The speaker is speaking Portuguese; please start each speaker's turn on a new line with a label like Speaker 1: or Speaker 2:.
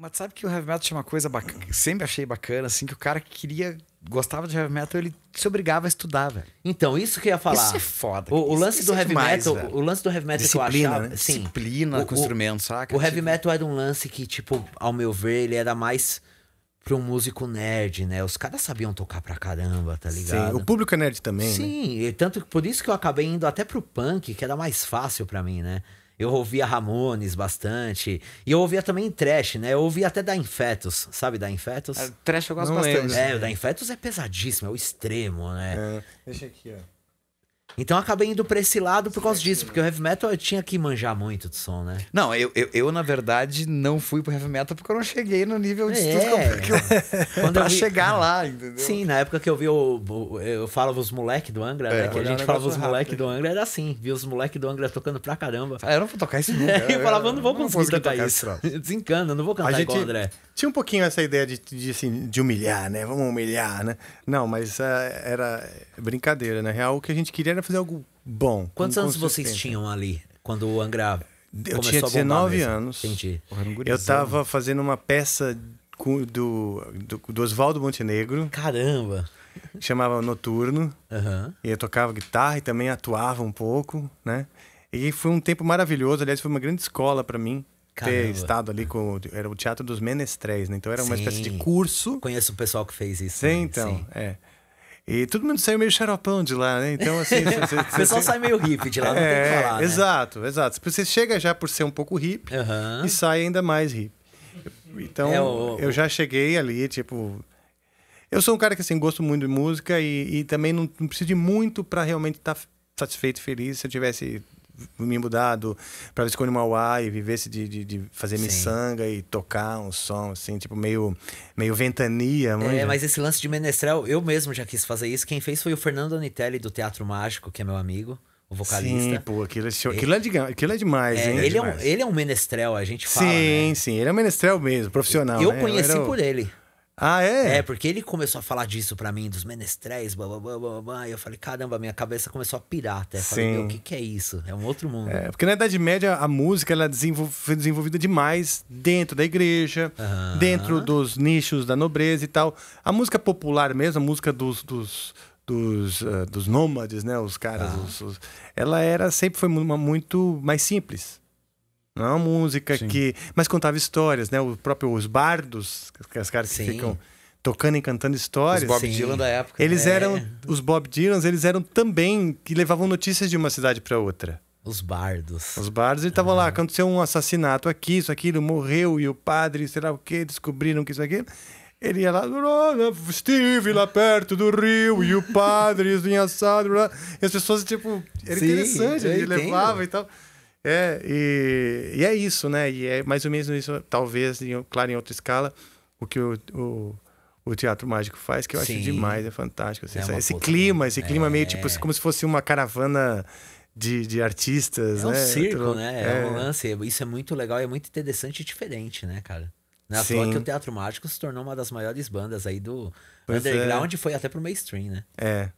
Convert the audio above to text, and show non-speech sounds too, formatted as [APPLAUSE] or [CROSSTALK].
Speaker 1: Mas sabe que o heavy metal tinha uma coisa bacana, que sempre achei bacana, assim, que o cara que queria, gostava de heavy metal, ele se obrigava a estudar, velho. Então, isso que eu ia falar. Isso é foda. O, o lance isso do é heavy demais, metal, velho. o lance do heavy metal Disciplina, que eu achava, né? sim, Disciplina o, com o instrumento, saca? O heavy metal era um lance que, tipo, ao meu ver, ele era mais para um músico nerd, né? Os caras sabiam tocar pra caramba, tá ligado? Sim, o público é nerd
Speaker 2: também. Né? Sim,
Speaker 1: né? tanto por isso que eu acabei indo até pro punk, que era mais fácil para mim, né? eu ouvia Ramones bastante. E eu ouvia também trash, né? Eu ouvia até da Infetos, sabe? Da Infetos? É, trash eu gosto Não bastante. É, o da Infetos é pesadíssimo, é o extremo, né? É. Deixa aqui, ó. Então eu acabei indo pra esse lado por causa disso, porque o heavy metal eu tinha que manjar muito do som, né? Não, eu, eu, eu, na verdade não fui pro heavy metal porque
Speaker 2: eu não cheguei no nível de estudo é. [LAUGHS] Quando pra eu vi... chegar lá,
Speaker 1: entendeu? Sim, na época que eu vi o, o eu falava os moleque do Angra, né? é, né? Que a gente falava os moleque do Angra, era assim, vi os moleque do Angra tocando pra caramba. Ah, eu não vou tocar isso nunca. É, [LAUGHS] eu falava, eu não vou não conseguir tocar, tocar isso. [LAUGHS]
Speaker 2: Desencana, não vou cantar a gente igual, André. Tinha um pouquinho essa ideia de, de, assim, de humilhar, né? Vamos humilhar, né? Não, mas uh, era brincadeira, né? real o que a gente queria era fazer algo bom. Quantos anos vocês tinham
Speaker 1: ali quando o Angra eu tinha 19 anos. Entendi. Eu estava
Speaker 2: fazendo uma peça do, do, do Oswaldo Montenegro. Caramba! Chamava Noturno. Uhum. E eu tocava guitarra e também atuava um pouco, né? E foi um tempo maravilhoso. Aliás, foi uma grande escola para mim. Caramba. Ter estado ali com. Era o Teatro dos Menestréis, né? Então era uma Sim. espécie de curso. Conheço o pessoal que fez isso. Sim, né? então. Sim. É. E todo mundo saiu meio xaropão de lá, né? Então, assim. Você, [LAUGHS] o pessoal sai meio hippie de lá, não é, tem que falar. Né? Exato, exato. Você tipo, chega já por ser um pouco hippie uhum. e sai ainda mais hippie. Então, é o... eu já cheguei ali, tipo. Eu sou um cara que assim, gosto muito de música e, e também não, não preciso de muito para realmente estar tá satisfeito, feliz. Se eu tivesse me mudar do, pra Visconde Mauá e vivesse de, de, de fazer miçanga e tocar um som, assim, tipo, meio, meio ventania. Manja. É, mas
Speaker 1: esse lance de menestrel, eu mesmo já quis fazer isso. Quem fez foi o Fernando Anitelli, do Teatro Mágico, que é meu amigo o vocalista. Sim, pô, aquilo é, show. Aquilo, é,
Speaker 2: de, aquilo é demais, é, hein? Ele é, demais. é,
Speaker 1: um, ele é um menestrel, a gente fala.
Speaker 2: Sim, né? sim, ele é um menestrel mesmo, profissional. Eu né? conheci eu o... por
Speaker 1: ele. Ah, é? É, porque ele começou a falar disso para mim, dos menestréis, blá, blá, blá, blá, blá, e eu falei, caramba, minha cabeça começou a pirar até. Falei, Sim. meu, o que, que é isso? É um
Speaker 2: outro mundo. É, porque na Idade Média, a música ela é desenvol... foi desenvolvida demais dentro da igreja, dentro dos nichos da nobreza e tal. A música popular mesmo, a música dos, dos dos, uh, dos nômades, né? Os caras. Ah. Os, os... Ela era sempre foi uma muito mais simples. Não é uma música Sim. que. Mas contava histórias, né? O próprio, os bardos, as é caras que ficam tocando e cantando histórias. Os Bob Sim. Dylan da época. Eles né? eram. Os Bob Dylan eles eram também que levavam notícias de uma cidade para outra. Os bardos. Os bardos, eles estavam ah. lá, aconteceu um assassinato aqui, isso, aquilo, morreu, e o padre, sei lá o quê, descobriram que isso, aqui Ele ia lá, estive lá perto do rio e o padre, assim, e as pessoas, tipo, era Sim, interessante, ele levava e tal. É, e, e, é isso, né? E é mais ou menos isso, talvez, em, claro, em outra escala, o que o, o, o Teatro Mágico faz, que eu Sim. acho demais, é fantástico. Assim, é essa, esse clima, esse clima é... meio tipo como se fosse uma caravana de, de artistas. É um né? circo, Outro... né? É, é um
Speaker 1: lance. Isso é muito legal, é muito interessante e diferente, né, cara? Na é toa que o Teatro Mágico se tornou uma das maiores bandas aí do pois é. underground é. foi até pro mainstream, né? É.